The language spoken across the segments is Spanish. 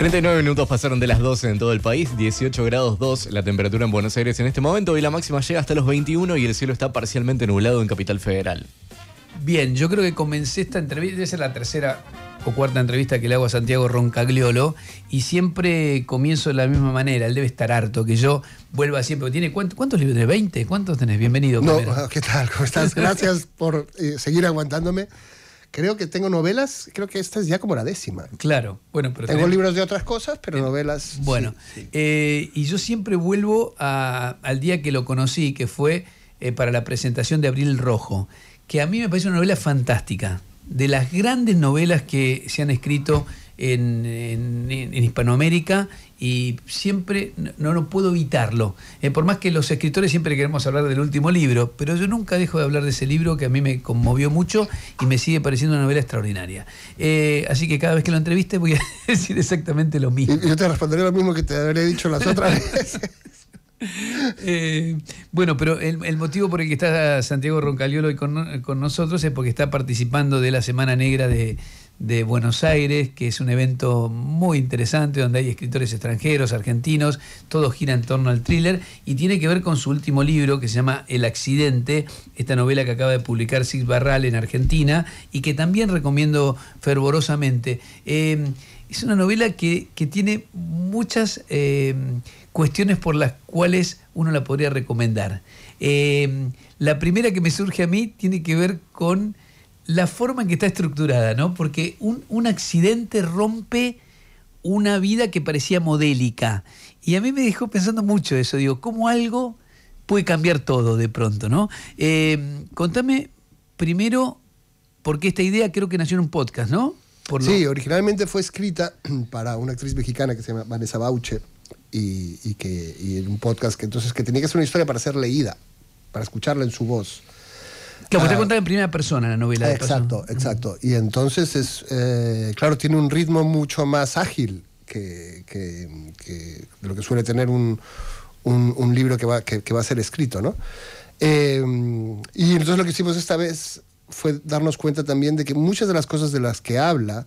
39 minutos pasaron de las 12 en todo el país, 18 grados 2 la temperatura en Buenos Aires en este momento y la máxima llega hasta los 21 y el cielo está parcialmente nublado en Capital Federal. Bien, yo creo que comencé esta entrevista, debe ser la tercera o cuarta entrevista que le hago a Santiago Roncagliolo y siempre comienzo de la misma manera, él debe estar harto que yo vuelva siempre, tiene ¿cuántos, libros tenés? ¿20? ¿Cuántos tenés? Bienvenido. No, ¿qué tal? ¿Cómo estás? Gracias por eh, seguir aguantándome. Creo que tengo novelas, creo que esta es ya como la décima. Claro, bueno, pero... Tengo libros de otras cosas, pero eh, novelas... Bueno, eh, y yo siempre vuelvo al día que lo conocí, que fue eh, para la presentación de Abril Rojo, que a mí me parece una novela fantástica, de las grandes novelas que se han escrito en Hispanoamérica y siempre no, no puedo evitarlo. Eh, por más que los escritores siempre queremos hablar del último libro, pero yo nunca dejo de hablar de ese libro que a mí me conmovió mucho y me sigue pareciendo una novela extraordinaria. Eh, así que cada vez que lo entreviste voy a decir exactamente lo mismo. yo te responderé lo mismo que te habré dicho las otras veces. Eh, bueno, pero el, motivo por el que está Santiago Roncaliolo hoy con, nosotros es porque está participando de la Semana Negra de, de Buenos Aires, que es un evento muy interesante donde hay escritores extranjeros, argentinos, todo gira en torno al thriller y tiene que ver con su último libro que se llama El accidente, esta novela que acaba de publicar Six Barral en Argentina y que también recomiendo fervorosamente. Em, es una novela que, tiene muchas em, cuestiones por las cuales uno la podría recomendar. Em, la primera que me surge a mí tiene que ver con la forma en que está estructurada, ¿no? Porque un, accidente rompe una vida que parecía modélica. Y a mí me dejó pensando mucho eso. Digo, ¿cómo algo puede cambiar todo de pronto, ¿no? Eh, contame primero, porque esta idea creo que nació en un podcast, ¿no? sí, originalmente fue escrita para una actriz mexicana que se llama Vanessa Bauche y, que en un podcast que entonces que tenía que ser una historia para ser leída, para escucharla en su voz. Que usted ah, en primera persona la novela. exacto, exacto. Y entonces es, eh, claro, tiene un ritmo mucho más ágil que, lo que suele tener un, libro que va, va a ser escrito, ¿no? Eh, y entonces lo que hicimos esta vez fue darnos cuenta también de que muchas de las cosas de las que habla,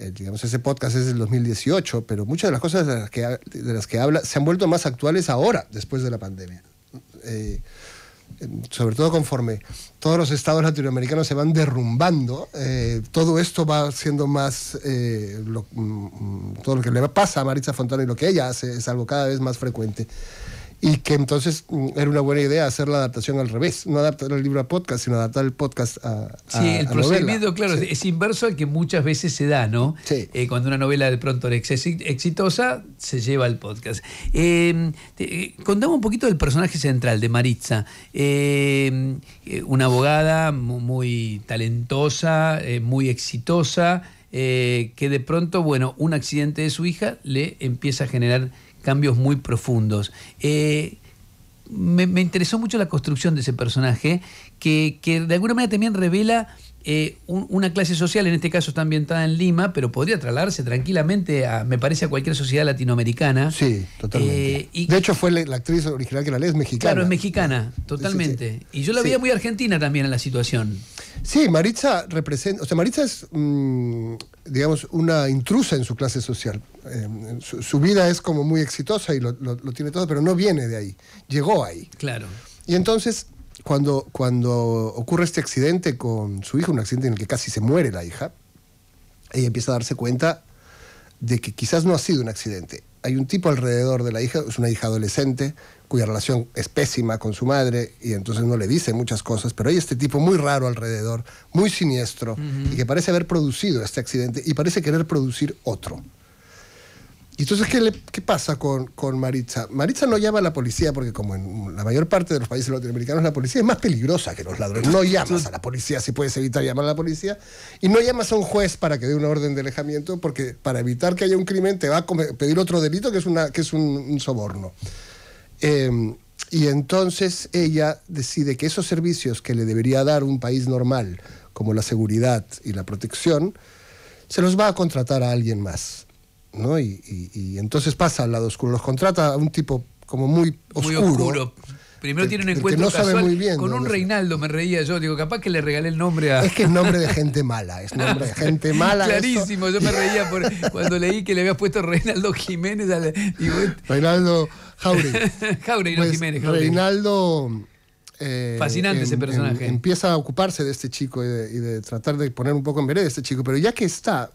eh, digamos, ese podcast es del 2018, pero muchas de las cosas de las que, habla se han vuelto más actuales ahora, después de la pandemia. Eh, sobre todo conforme todos los estados latinoamericanos se van derrumbando, eh, todo esto va siendo más, eh, mm, mm, todo lo que le pasa a Maritza Fontana y lo que ella hace es algo cada vez más frecuente y que entonces mm, era una buena idea hacer la adaptación al revés, no adaptar el libro a podcast, sino adaptar el podcast a... a sí, el procedimiento, claro, es inverso al que muchas veces se da, ¿no? Sí. Eh, cuando una novela de pronto es exitosa, se lleva al podcast. Eh, eh un poquito del personaje central de Maritza, eh, una abogada muy talentosa, muy exitosa, que de pronto, bueno, un accidente de su hija le empieza a generar cambios muy profundos. Eh, me, interesó mucho la construcción de ese personaje, que, que de alguna manera también revela eh, una clase social, en este caso está ambientada en Lima, pero podría trasladarse tranquilamente, a, me parece, a cualquier sociedad latinoamericana. Sí, totalmente. Eh, de hecho, fue la, actriz original que la ley, es mexicana. Claro, es mexicana, totalmente. Y yo la veía muy argentina también en la situación. Sí, Maritza representa, o sea, es, mm, digamos, una intrusa en su clase social. Em, su, vida es como muy exitosa y lo, tiene todo, pero no viene de ahí, llegó ahí. Claro. Y entonces, cuando, cuando ocurre este accidente con su hija, un accidente en el que casi se muere la hija, ella empieza a darse cuenta de que quizás no ha sido un accidente. Hay un tipo alrededor de la hija, es una hija adolescente, cuya relación es pésima con su madre y entonces no le dice muchas cosas, pero hay este tipo muy raro alrededor, muy siniestro, y que parece haber producido este accidente y parece querer producir otro. Y entonces, ¿qué, qué pasa con, con, Maritza? Maritza no llama a la policía porque, como en la mayor parte de los países latinoamericanos, la policía es más peligrosa que los ladrones. No llamas a la policía si puedes evitar llamar a la policía. Y no llamas a un juez para que dé una orden de alejamiento porque para evitar que haya un crimen te va a pedir otro delito que es, una, que es un, un soborno. Em, y entonces ella decide que esos servicios que le debería dar un país normal, como la seguridad y la protección, se los va a contratar a alguien más. ¿no? Y, entonces pasa al lado oscuro, los contrata a un tipo como muy oscuro. Muy oscuro. Primero tiene un encuentro casual con un Reinaldo, me reía yo, digo, capaz que le regalé el nombre a... Es que es nombre de gente mala, es nombre de gente mala. Clarísimo, yo me reía cuando leí que le había puesto Reinaldo Jiménez Reinaldo Pues, Jauregui. Reinaldo. Eh, Fascinante em, ese personaje. Em, empieza a ocuparse de este chico y de, tratar de poner un poco en vereda a este chico, pero ya que está,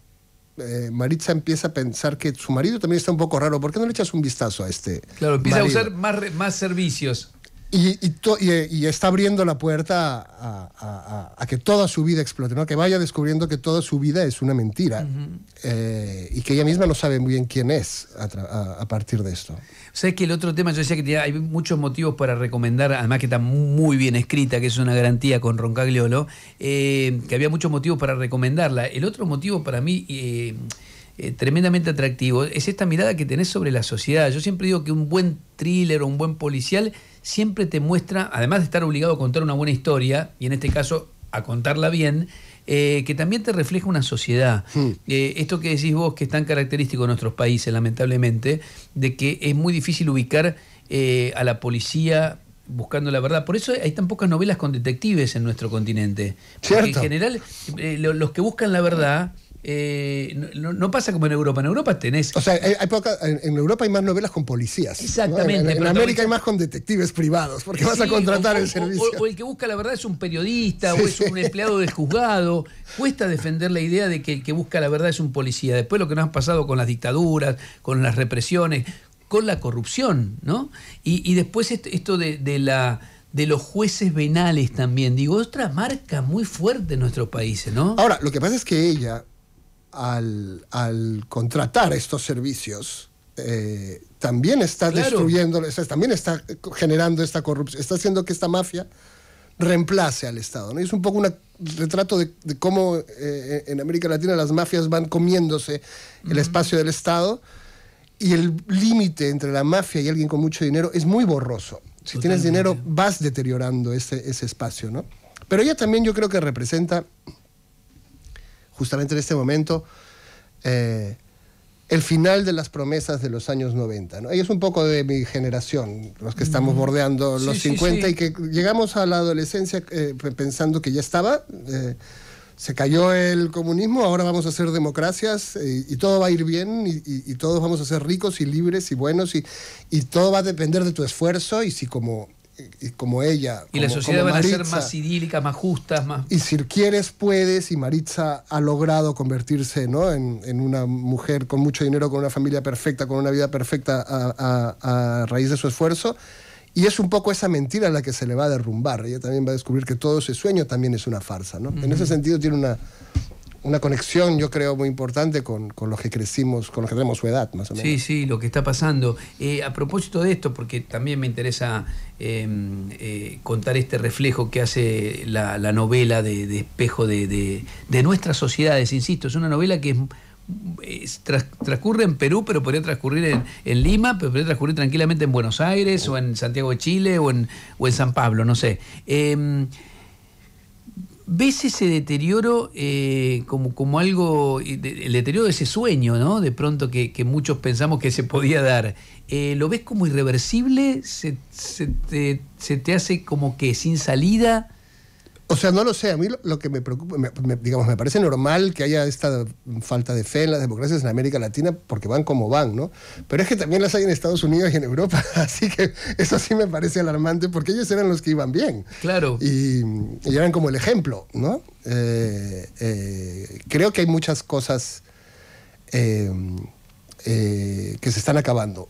eh, Maritza empieza a pensar que su marido también está un poco raro. ¿Por qué no le echas un vistazo a este? Claro, empieza a usar más, más servicios. Y, está abriendo la puerta a, que toda su vida explote, ¿no? que vaya descubriendo que toda su vida es una mentira eh, y que ella misma no sabe muy bien quién es a, partir de esto. Sabes que el otro tema, yo decía que hay muchos motivos para recomendar, además que está muy bien escrita, que es una garantía con Roncagliolo, eh, que había muchos motivos para recomendarla. El otro motivo para mí... Eh, eh, tremendamente atractivo, es esta mirada que tenés sobre la sociedad. Yo siempre digo que un buen thriller o un buen policial siempre te muestra, además de estar obligado a contar una buena historia, y en este caso a contarla bien, eh, que también te refleja una sociedad. Mm. Eh, esto que decís vos, que es tan característico de nuestros países, lamentablemente, de que es muy difícil ubicar a la policía buscando la verdad. Por eso hay tan pocas novelas con detectives en nuestro continente. Porque en general, los que buscan la verdad eh, no, pasa como en Europa. En Europa tenés. O sea, hay, en, Europa hay más novelas con policías. Exactamente. En, América hay más con detectives privados, porque vas a contratar el servicio. O, el que busca la verdad es un periodista o es un empleado del juzgado. Cuesta defender la idea de que el que busca la verdad es un policía. Después lo que nos ha pasado con las dictaduras, con las represiones, con la corrupción, ¿no? Y, después esto de, de la de los jueces venales también. Digo, otra marca muy fuerte en nuestros países, ¿no? Ahora, lo que pasa es que ella, al, contratar estos servicios, eh, también está destruyendo, también está generando esta corrupción, está haciendo que esta mafia reemplace al Estado. ¿no? es un poco un retrato de, cómo eh, en América Latina las mafias van comiéndose el espacio del Estado y el límite entre la mafia y alguien con mucho dinero es muy borroso. Si tienes dinero vas deteriorando ese, ese espacio. ¿no? Pero ella también yo creo que representa justamente en este momento, eh, el final de las promesas de los años 90. ¿no? es un poco de mi generación, los que estamos bordeando los 50 y que llegamos a la adolescencia eh, pensando que ya estaba. Eh, se cayó el comunismo, ahora vamos a ser democracias y, todo va a ir bien y, y, todos vamos a ser ricos y libres y buenos y todo va a depender de tu esfuerzo y si como y como ella. Y la sociedad va a ser más idílica, más justa, Y si quieres, puedes, y Maritza ha logrado convertirse en, una mujer con mucho dinero, con una familia perfecta, con una vida perfecta a, raíz de su esfuerzo. Y es un poco esa mentira la que se le va a derrumbar. Ella también va a descubrir que todo ese sueño también es una farsa. ¿no? En ese sentido tiene una, una conexión, yo creo, muy importante con, los que crecimos, con los que tenemos su edad, más o menos. Sí, sí, lo que está pasando. Eh, a propósito de esto, porque también me interesa em, eh, contar este reflejo que hace la, novela de, espejo de, nuestras sociedades, insisto, es una novela que transcurre en Perú, pero podría transcurrir en, Lima, pero podría transcurrir tranquilamente en Buenos Aires, o en Santiago de Chile, o en, o en San Pablo, no sé. Em, ¿Ves ese deterioro eh, como, como algo, eh, el deterioro de ese sueño, ¿no? De pronto que, muchos pensamos que se podía dar. Eh, ¿Lo ves como irreversible? se, ¿Se te hace como que sin salida? O sea, no lo sé. A mí lo, que me preocupa, digamos, me parece normal que haya esta falta de fe en las democracias en América Latina porque van como van, ¿no? Pero es que también las hay en Estados Unidos y en Europa, así que eso sí me parece alarmante porque ellos eran los que iban bien. Claro. Y, eran como el ejemplo, ¿no? Eh, eh, creo que hay muchas cosas eh, que se están acabando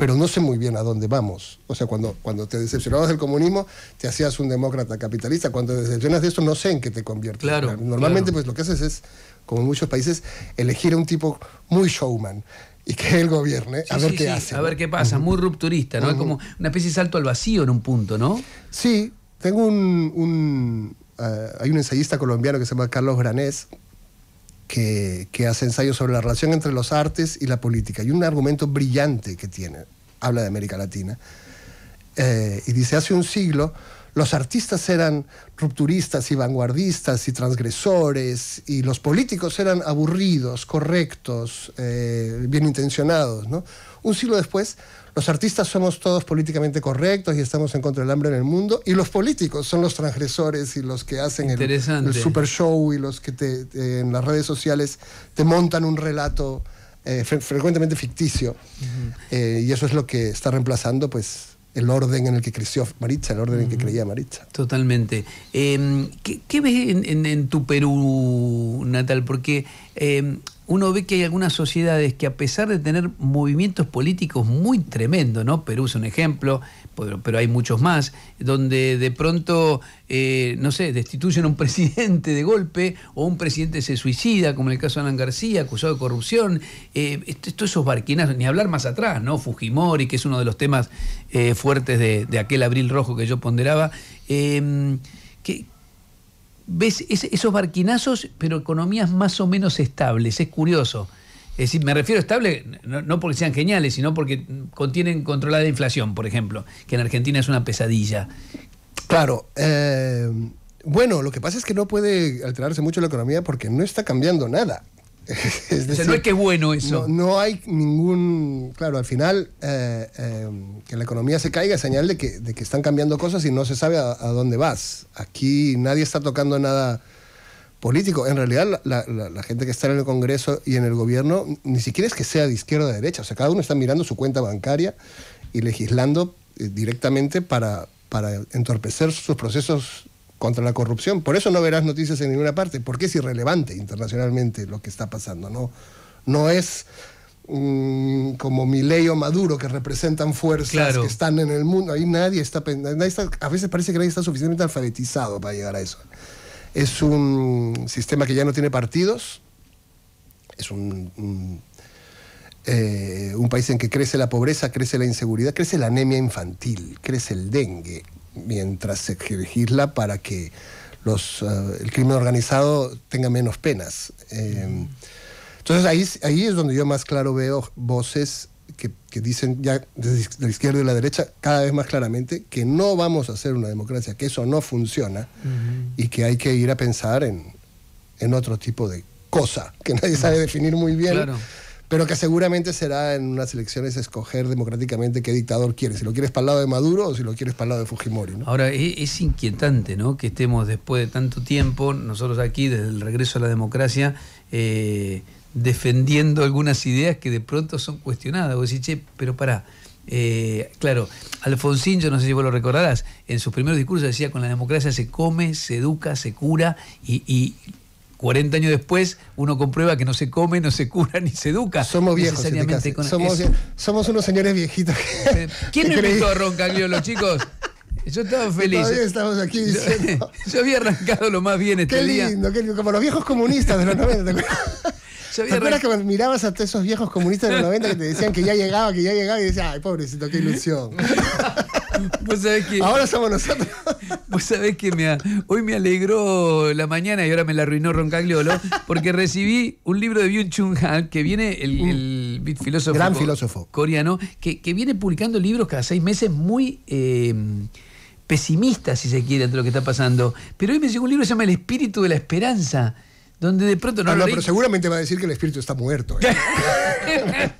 pero no sé muy bien a dónde vamos. O sea, cuando, cuando te decepcionabas del comunismo, te hacías un demócrata capitalista. Cuando te decepcionas de eso, no sé en qué te conviertes. Normalmente, pues lo que haces es, como en muchos países, elegir a un tipo muy showman y que él gobierne, a ver qué hace. A ver qué pasa, muy rupturista, ¿no? Es como una especie de salto al vacío en un punto, ¿no? Sí, tengo un... Eh, hay un ensayista colombiano que se llama Carlos Granés, que, hace ensayos sobre la relación entre los artes y la política. Y un argumento brillante que tiene, habla de América Latina. Eh, y dice, hace un siglo los artistas eran rupturistas y vanguardistas y transgresores, y los políticos eran aburridos, correctos, eh, bien intencionados. ¿no? Un siglo después, los artistas somos todos políticamente correctos y estamos en contra del hambre en el mundo. Y los políticos son los transgresores y los que hacen el, super show y los que en las redes sociales te montan un relato eh, frecuentemente ficticio. Eh, y eso es lo que está reemplazando, pues, el orden en el que creció Maritza, el orden en que creía Maritza. Totalmente. Em, ¿qué, ves en, tu Perú, Natal? Porque em, uno ve que hay algunas sociedades que a pesar de tener movimientos políticos muy tremendos, ¿no? Perú es un ejemplo, pero, hay muchos más, donde de pronto, eh, no sé, destituyen a un presidente de golpe o un presidente se suicida, como en el caso de Alan García, acusado de corrupción, eh, esto, todos esos barquinazos, ni hablar más atrás, ¿no? Fujimori, que es uno de los temas eh, fuertes de, aquel abril rojo que yo ponderaba. que, ves esos barquinazos, pero economías más o menos estables. Es curioso. Es decir, me refiero a estable no, porque sean geniales, sino porque contienen controlada inflación, por ejemplo, que en Argentina es una pesadilla. Claro. Eh, bueno, lo que pasa es que no puede alterarse mucho la economía porque no está cambiando nada. no que bueno eso. No, hay ningún. Claro, al final, eh, eh, que la economía se caiga es señal de que, de que, están cambiando cosas y no se sabe a, dónde vas. Aquí nadie está tocando nada político. En realidad, la, gente que está en el Congreso y en el gobierno ni siquiera es que sea de izquierda o de derecha. O sea, cada uno está mirando su cuenta bancaria y legislando eh, directamente para, para entorpecer sus procesos contra la corrupción. Por eso no verás noticias en ninguna parte, porque es irrelevante internacionalmente lo que está pasando. No, no es mm, como Milei o Maduro que representan fuerzas que están en el mundo. Ahí nadie está, a veces parece que nadie está suficientemente alfabetizado para llegar a eso. Es un sistema que ya no tiene partidos, es un, un eh, país en que crece la pobreza, crece la inseguridad, crece la anemia infantil, crece el dengue, mientras se legisla para que los, eh, el crimen organizado tenga menos penas. Em, entonces ahí, ahí es donde yo más claro veo voces que, dicen ya desde la izquierda y la derecha cada vez más claramente que no vamos a hacer una democracia, que eso no funciona y que hay que ir a pensar en, en otro tipo de cosa que nadie sabe definir muy bien. Claro pero que seguramente será en unas elecciones escoger democráticamente qué dictador quiere. si lo quieres para el lado de Maduro o si lo quieres para el lado de Fujimori. Ahora, e-, es, inquietante ¿no? que estemos después de tanto tiempo, nosotros aquí, desde el regreso a la democracia, eh, defendiendo algunas ideas que de pronto son cuestionadas. O decís, che, pero pará. Eh, claro, Alfonsín, yo no sé si vos lo recordarás, en sus primeros discursos decía con la democracia se come, se educa, se cura y 40 años después uno comprueba que no se come, no se cura ni se educa. Somos viejos. Este somos, somos, unos señores viejitos. Eh, ¿Quién que me invitó a Ron los chicos? Yo estaba feliz. Todavía estamos aquí diciendo. Yo, había arrancado lo más bien este qué lindo, día. Qué lindo, como los viejos comunistas de los 90. ¿Te acuerdas que mirabas a esos viejos comunistas de los 90 que te decían que ya llegaba, que ya llegaba y decías, ay, pobrecito, qué ilusión? ¿Vos sabés que... Ahora somos nosotros. Vos sabés que me, hoy me alegró la mañana y ahora me la arruinó Roncagliolo, porque recibí un libro de Byung Chun Han, que viene el, mm. filósofo, gran filósofo coreano, que, viene publicando libros cada seis meses muy. Em, pesimistas, si se quiere, de lo que está pasando. Pero hoy me llegó un libro que se llama El espíritu de la esperanza, donde de pronto no, ah, No, no pero seguramente va a decir que el espíritu está muerto. ¿eh?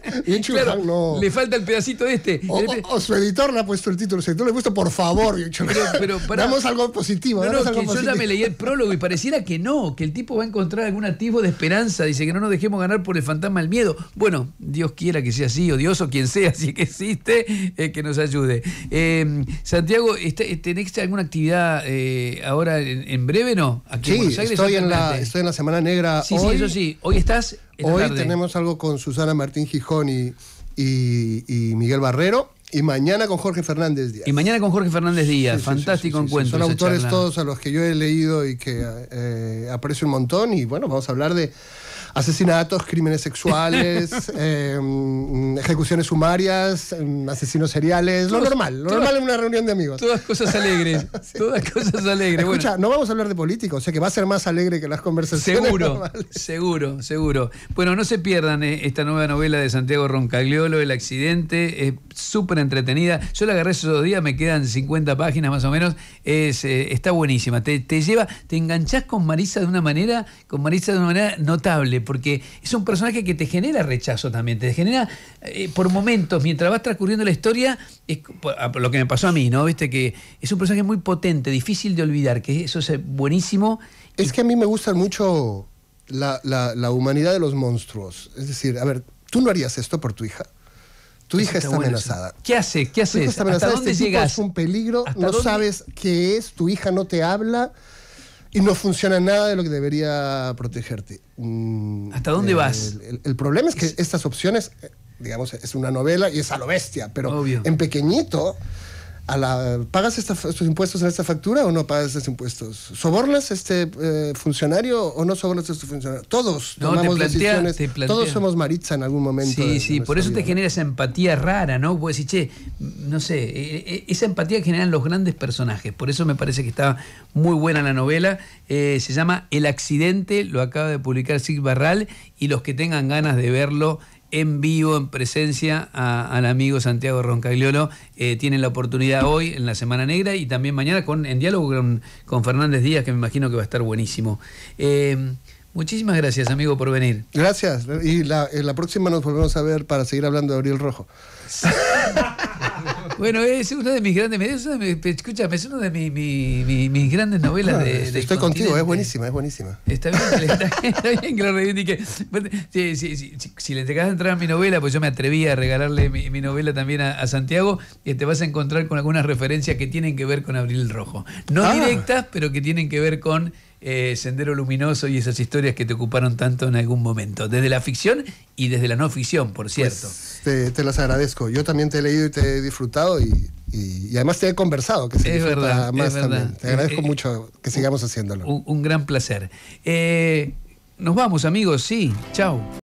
Le falta el pedacito este. O, su editor le ha puesto el título, su le ha puesto por favor, pero, pero para... Damos algo positivo. No, yo ya me leí el prólogo y pareciera que no, que el tipo va a encontrar algún activo de esperanza. Dice que no nos dejemos ganar por el fantasma del miedo. Bueno, Dios quiera que sea así, o Dios o quien sea, si existe, que nos ayude. Eh, Santiago, este, ¿tenés alguna actividad eh, ahora en, breve? ¿No? Aquí sí, estoy en la semana Negra. Sí, hoy, sí, eso sí. Hoy estás. Hoy tenemos algo con Susana Martín Gijón y, y, Miguel Barrero. Y mañana con Jorge Fernández Díaz. Y mañana con Jorge Fernández Díaz. Fantástico encuentro. Son autores todos a los que yo he leído y que eh, aprecio un montón. Y bueno, vamos a hablar de asesinatos, crímenes sexuales, em, ejecuciones sumarias, em, asesinos seriales, lo normal, lo normal en una reunión de amigos. Todas cosas alegres, todas cosas alegres. Escucha, no vamos a hablar de políticos, o sea que va a ser más alegre que las conversaciones. Seguro, seguro, seguro. Bueno, no se pierdan eh, esta nueva novela de Santiago Roncagliolo, El accidente, es súper entretenida. Yo la agarré esos dos días, me quedan 50 páginas más o menos. Es, eh, está buenísima, te, lleva, te enganchás con Marisa de una manera, con Marisa de una manera notable porque es un personaje que te genera rechazo también, te genera eh, por momentos, mientras vas transcurriendo la historia, es, ah, lo que me pasó a mí, ¿no? Viste que es un personaje muy potente, difícil de olvidar, que eso es eh, buenísimo. Es que a mí me gusta mucho la, la, humanidad de los monstruos. Es decir, a ver, tú no harías esto por tu hija. Tu hija está, amenazada. ¿Qué hace? ¿Qué hace? ¿Hasta este dónde llegas? es un peligro, no dónde? sabes qué es, tu hija no te habla y no funciona nada de lo que debería protegerte. Mm, ¿Hasta dónde vas? El, problema es que estas opciones, eh, digamos, es una novela y es a lo bestia, pero en pequeñito la, ¿pagas estos impuestos en esta factura o no pagas estos impuestos? ¿Sobornas este eh, funcionario o no sobornas a este funcionario? Todos tomamos decisiones, todos somos Maritza en algún momento. Sí, sí, por eso te genera esa empatía rara, ¿no? Puedes decir, che, no sé, eh, eh, esa empatía generan los grandes personajes, por eso me parece que está muy buena la novela, se llama El accidente, lo acaba de publicar Sig Barral, y los que tengan ganas de verlo en vivo, en presencia, al amigo Santiago Roncagliolo. Eh, tienen la oportunidad hoy en la Semana Negra y también mañana con, en diálogo con, Fernández Díaz, que me imagino que va a estar buenísimo. Eh, muchísimas gracias, amigo, por venir. Gracias. Y la, la próxima nos volvemos a ver para seguir hablando de Abril Rojo. Bueno, es una de mis grandes, es de escúchame, es una de mis, grandes novelas ah, de, Estoy contigo, es buenísima, es buenísima. Está bien, que lo reivindique. Si, si le te a entrar a mi novela, pues yo me atreví a regalarle mi, novela también a, Santiago, y te vas a encontrar con algunas referencias que tienen que ver con Abril Rojo. No ah. directas, pero que tienen que ver con eh, Sendero Luminoso y esas historias que te ocuparon tanto en algún momento, desde la ficción y desde la no ficción, por pues, cierto. te, las agradezco. Yo también te he leído y te he disfrutado y, además te he conversado, que es verdad, más Te agradezco eh, eh, mucho que sigamos haciéndolo. Un, gran placer. nos vamos, amigos, sí. Chao.